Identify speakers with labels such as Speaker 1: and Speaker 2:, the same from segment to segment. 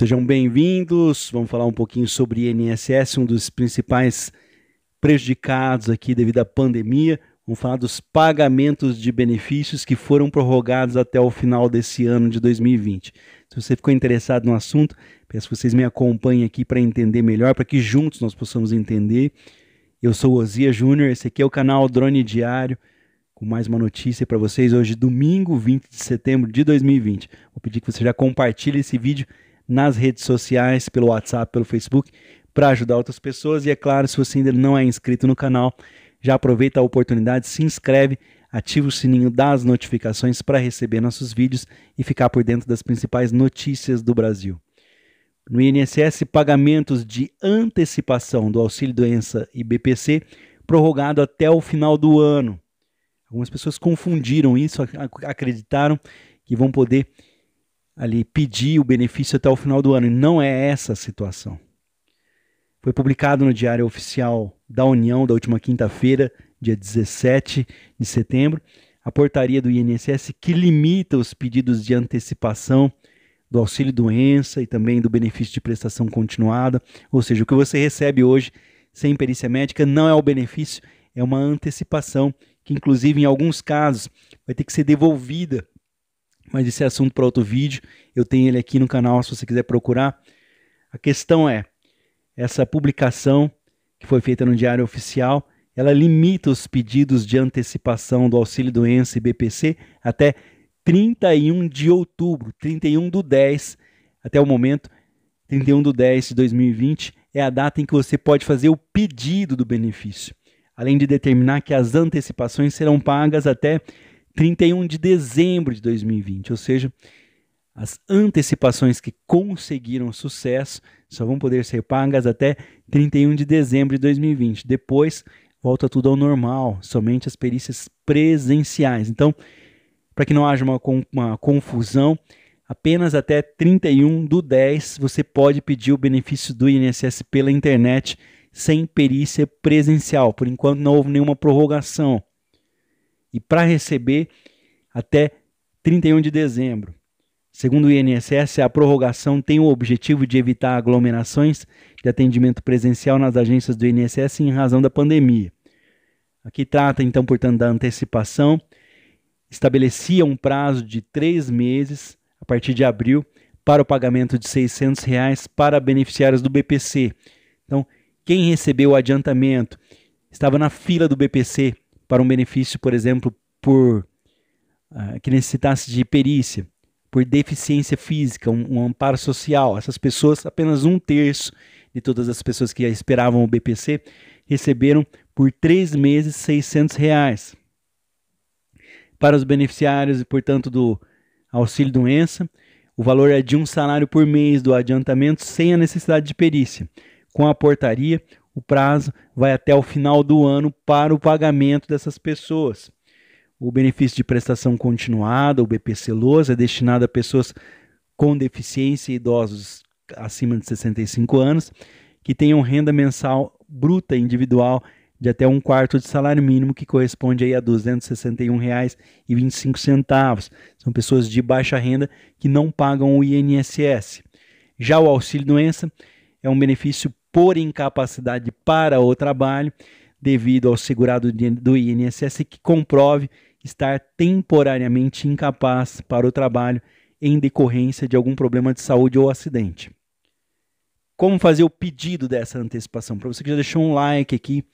Speaker 1: Sejam bem-vindos. Vamos falar um pouquinho sobre INSS, um dos principais prejudicados aqui devido à pandemia. Vamos falar dos pagamentos de benefícios que foram prorrogados até o final desse ano de 2020. Se você ficou interessado no assunto, peço que vocês me acompanhem aqui para entender melhor, para que juntos nós possamos entender. Eu sou Ozia Júnior, esse aqui é o canal Drone Diário, com mais uma notícia para vocês hoje, domingo 20 de setembro de 2020. Vou pedir que você já compartilhe esse vídeo nas redes sociais, pelo WhatsApp, pelo Facebook, para ajudar outras pessoas. E é claro, se você ainda não é inscrito no canal, já aproveita a oportunidade, se inscreve, ativa o sininho das notificações para receber nossos vídeos e ficar por dentro das principais notícias do Brasil. No INSS, pagamentos de antecipação do auxílio doença e BPC prorrogado até o final do ano. Algumas pessoas confundiram isso, acreditaram que vão poder ali pedir o benefício até o final do ano. E não é essa a situação. Foi publicado no Diário Oficial da União da última quinta-feira, dia 17 de setembro, a portaria do INSS que limita os pedidos de antecipação do auxílio doença e também do benefício de prestação continuada, ou seja, o que você recebe hoje sem perícia médica não é o benefício, é uma antecipação que inclusive em alguns casos vai ter que ser devolvida mas esse é assunto para outro vídeo. Eu tenho ele aqui no canal se você quiser procurar. A questão é: essa publicação que foi feita no Diário Oficial ela limita os pedidos de antecipação do auxílio doença e BPC até 31 de outubro, 31 do 10, até o momento, 31 do 10 de 2020 é a data em que você pode fazer o pedido do benefício, além de determinar que as antecipações serão pagas até 31 de dezembro de 2020, ou seja, as antecipações que conseguiram sucesso só vão poder ser pagas até 31 de dezembro de 2020. Depois volta tudo ao normal, somente as perícias presenciais. Então, para que não haja uma, uma, confusão, apenas até 31 do 10 você pode pedir o benefício do INSS pela internet sem perícia presencial. Por enquanto não houve nenhuma prorrogação e para receber até 31 de dezembro. Segundo o INSS, a prorrogação tem o objetivo de evitar aglomerações de atendimento presencial nas agências do INSS em razão da pandemia. Aqui trata, então, portanto, da antecipação. Estabelecia um prazo de três meses, a partir de abril, para o pagamento de R$ reais para beneficiários do BPC. Então, quem recebeu o adiantamento estava na fila do BPC para um benefício, por exemplo, por uh, que necessitasse de perícia, por deficiência física, um, um, amparo social. Essas pessoas, apenas um terço de todas as pessoas que esperavam o BPC, receberam por três meses 600 reais. Para os beneficiários, portanto, do auxílio doença, o valor é de um salário por mês do adiantamento sem a necessidade de perícia. Com a portaria, o prazo vai até o final do ano para o pagamento dessas pessoas. O benefício de prestação continuada, o BPC Lousa, é destinado a pessoas com deficiência e idosos acima de 65 anos que tenham renda mensal bruta individual de até um quarto de salário mínimo, que corresponde aí a R$ 261,25. São pessoas de baixa renda que não pagam o INSS. Já o auxílio-doença é um benefício por incapacidade para o trabalho devido ao segurado do INSS que comprove estar temporariamente incapaz para o trabalho em decorrência de algum problema de saúde ou acidente. Como fazer o pedido dessa antecipação? Para você que já deixou um like aqui,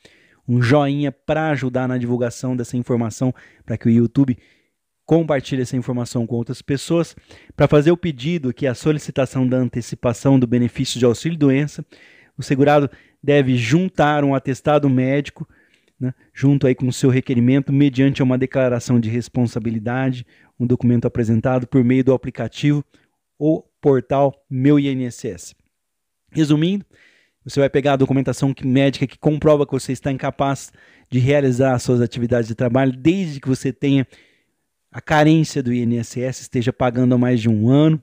Speaker 1: um joinha para ajudar na divulgação dessa informação, para que o YouTube compartilhe essa informação com outras pessoas. Para fazer o pedido, que é a solicitação da antecipação do benefício de auxílio-doença, o segurado deve juntar um atestado médico, né, junto aí com o seu requerimento, mediante uma declaração de responsabilidade, um documento apresentado por meio do aplicativo ou portal Meu INSS. Resumindo, você vai pegar a documentação que, médica que comprova que você está incapaz de realizar suas atividades de trabalho desde que você tenha a carência do INSS, esteja pagando há mais de um ano,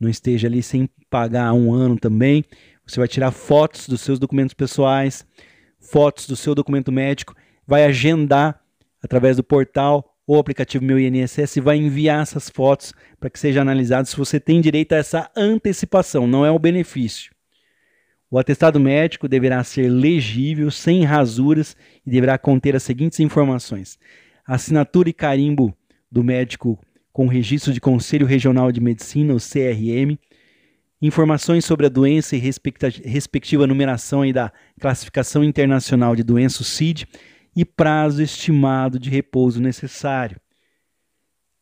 Speaker 1: não esteja ali sem pagar há um ano também, você vai tirar fotos dos seus documentos pessoais, fotos do seu documento médico, vai agendar através do portal ou aplicativo Meu INSS e vai enviar essas fotos para que seja analisado se você tem direito a essa antecipação, não é o benefício. O atestado médico deverá ser legível, sem rasuras e deverá conter as seguintes informações: assinatura e carimbo do médico com registro de Conselho Regional de Medicina, o CRM, Informações sobre a doença e respectiva numeração aí da classificação internacional de doença CID e prazo estimado de repouso necessário.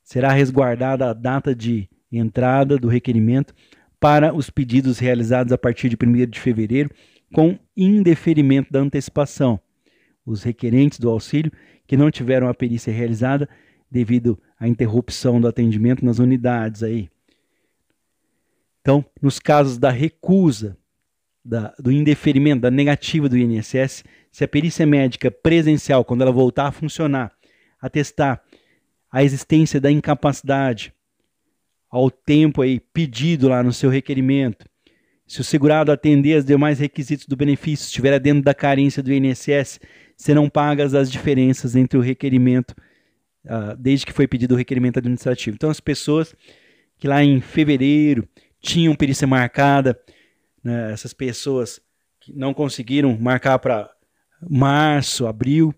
Speaker 1: Será resguardada a data de entrada do requerimento para os pedidos realizados a partir de 1 de fevereiro com indeferimento da antecipação. Os requerentes do auxílio que não tiveram a perícia realizada devido à interrupção do atendimento nas unidades aí então, nos casos da recusa, da, do indeferimento, da negativa do INSS, se a perícia médica presencial, quando ela voltar a funcionar, atestar a existência da incapacidade ao tempo aí pedido lá no seu requerimento, se o segurado atender aos demais requisitos do benefício, estiver dentro da carência do INSS, serão pagas as diferenças entre o requerimento, uh, desde que foi pedido o requerimento administrativo. Então, as pessoas que lá em fevereiro tinham perícia marcada, né, essas pessoas que não conseguiram marcar para março, abril,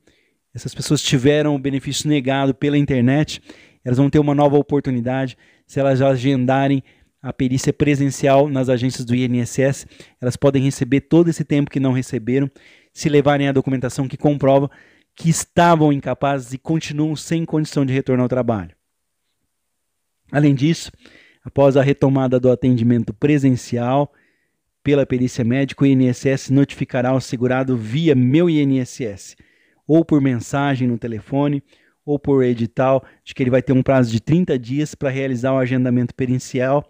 Speaker 1: essas pessoas tiveram o benefício negado pela internet, elas vão ter uma nova oportunidade se elas agendarem a perícia é presencial nas agências do INSS. Elas podem receber todo esse tempo que não receberam, se levarem a documentação que comprova que estavam incapazes e continuam sem condição de retorno ao trabalho. Além disso, Após a retomada do atendimento presencial pela perícia médica, o INSS notificará o segurado via Meu INSS, ou por mensagem no telefone, ou por edital, de que ele vai ter um prazo de 30 dias para realizar o agendamento pericial,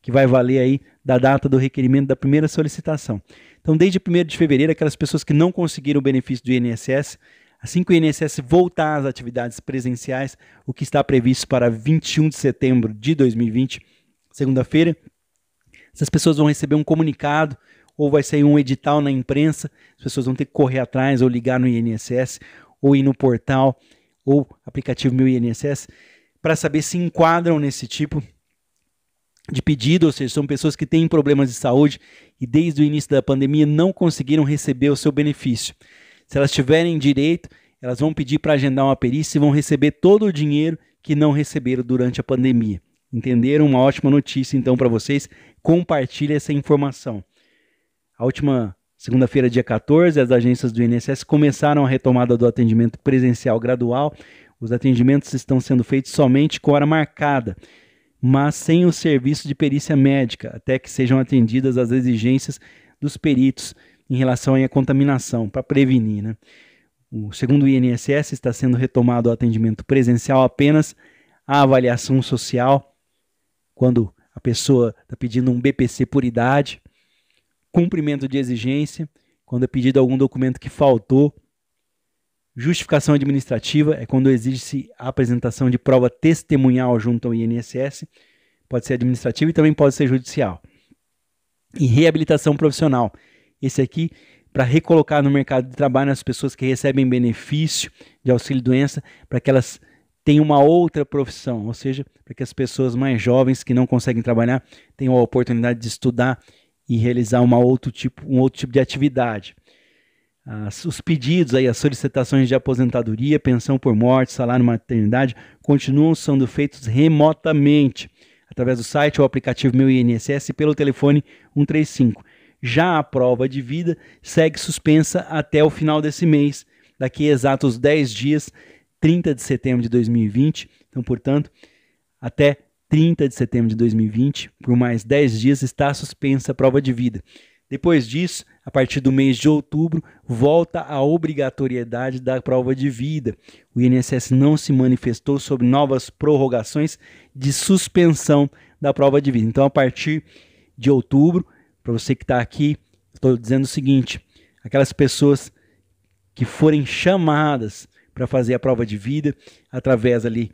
Speaker 1: que vai valer aí da data do requerimento da primeira solicitação. Então, desde 1 de fevereiro, aquelas pessoas que não conseguiram o benefício do INSS, assim que o INSS voltar às atividades presenciais, o que está previsto para 21 de setembro de 2020, segunda-feira, essas pessoas vão receber um comunicado ou vai sair um edital na imprensa, as pessoas vão ter que correr atrás ou ligar no INSS ou ir no portal ou aplicativo Meu INSS para saber se enquadram nesse tipo de pedido, ou seja, são pessoas que têm problemas de saúde e desde o início da pandemia não conseguiram receber o seu benefício. Se elas tiverem direito, elas vão pedir para agendar uma perícia e vão receber todo o dinheiro que não receberam durante a pandemia. Entenderam uma ótima notícia então para vocês. Compartilhe essa informação. A última segunda-feira, dia 14, as agências do INSS começaram a retomada do atendimento presencial gradual. Os atendimentos estão sendo feitos somente com hora marcada, mas sem o serviço de perícia médica, até que sejam atendidas as exigências dos peritos em relação à contaminação, para prevenir, né? O, segundo o INSS, está sendo retomado o atendimento presencial apenas a avaliação social quando a pessoa está pedindo um BPC por idade, cumprimento de exigência, quando é pedido algum documento que faltou, justificação administrativa é quando exige-se a apresentação de prova testemunhal junto ao INSS, pode ser administrativa e também pode ser judicial. E reabilitação profissional, esse aqui para recolocar no mercado de trabalho as pessoas que recebem benefício de auxílio doença, para que elas tem uma outra profissão, ou seja, para que as pessoas mais jovens que não conseguem trabalhar tenham a oportunidade de estudar e realizar uma outro tipo, um outro tipo de atividade. As, os pedidos aí, as solicitações de aposentadoria, pensão por morte, salário maternidade continuam sendo feitos remotamente através do site ou aplicativo Meu INSS e pelo telefone 135. Já a prova de vida segue suspensa até o final desse mês. Daqui a exatos 10 dias 30 de setembro de 2020. Então, portanto, até 30 de setembro de 2020, por mais 10 dias, está suspensa a prova de vida. Depois disso, a partir do mês de outubro, volta a obrigatoriedade da prova de vida. O INSS não se manifestou sobre novas prorrogações de suspensão da prova de vida. Então, a partir de outubro, para você que está aqui, estou dizendo o seguinte: aquelas pessoas que forem chamadas para fazer a prova de vida através ali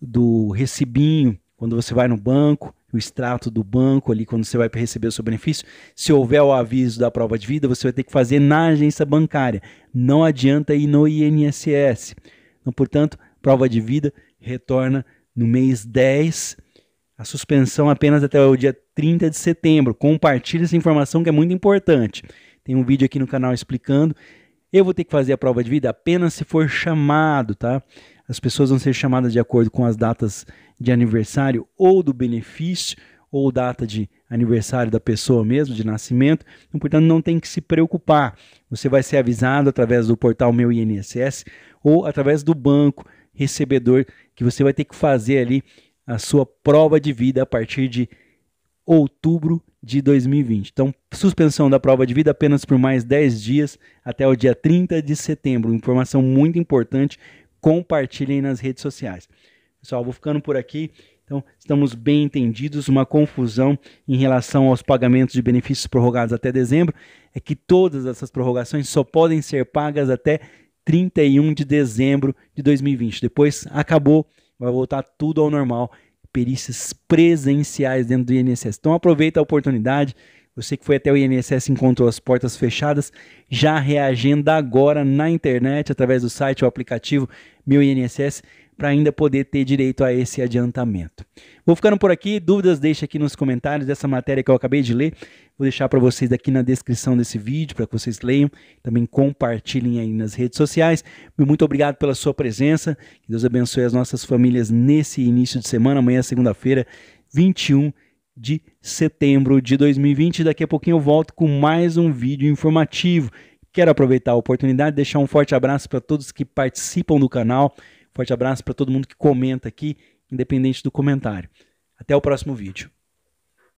Speaker 1: do recibinho, quando você vai no banco, o extrato do banco ali quando você vai receber o seu benefício. Se houver o aviso da prova de vida, você vai ter que fazer na agência bancária. Não adianta ir no INSS. Então, portanto, prova de vida retorna no mês 10. A suspensão apenas até o dia 30 de setembro. Compartilhe essa informação que é muito importante. Tem um vídeo aqui no canal explicando eu vou ter que fazer a prova de vida apenas se for chamado, tá? As pessoas vão ser chamadas de acordo com as datas de aniversário ou do benefício ou data de aniversário da pessoa mesmo, de nascimento. Então, portanto, não tem que se preocupar. Você vai ser avisado através do portal Meu INSS ou através do banco recebedor que você vai ter que fazer ali a sua prova de vida a partir de outubro de 2020. Então, suspensão da prova de vida apenas por mais 10 dias até o dia 30 de setembro. Informação muito importante, compartilhem nas redes sociais. Pessoal, vou ficando por aqui. Então, estamos bem entendidos. Uma confusão em relação aos pagamentos de benefícios prorrogados até dezembro é que todas essas prorrogações só podem ser pagas até 31 de dezembro de 2020. Depois acabou, vai voltar tudo ao normal perícias presenciais dentro do INSS. Então aproveita a oportunidade. Você que foi até o INSS encontrou as portas fechadas, já reagenda agora na internet através do site ou aplicativo Meu INSS para ainda poder ter direito a esse adiantamento. Vou ficando por aqui. Dúvidas deixe aqui nos comentários dessa matéria que eu acabei de ler. Vou deixar para vocês aqui na descrição desse vídeo para que vocês leiam, também compartilhem aí nas redes sociais. Muito obrigado pela sua presença. Que Deus abençoe as nossas famílias nesse início de semana. Amanhã, é segunda-feira, 21 de setembro de 2020. Daqui a pouquinho eu volto com mais um vídeo informativo. Quero aproveitar a oportunidade, deixar um forte abraço para todos que participam do canal, Forte abraço para todo mundo que comenta aqui, independente do comentário. Até o próximo vídeo.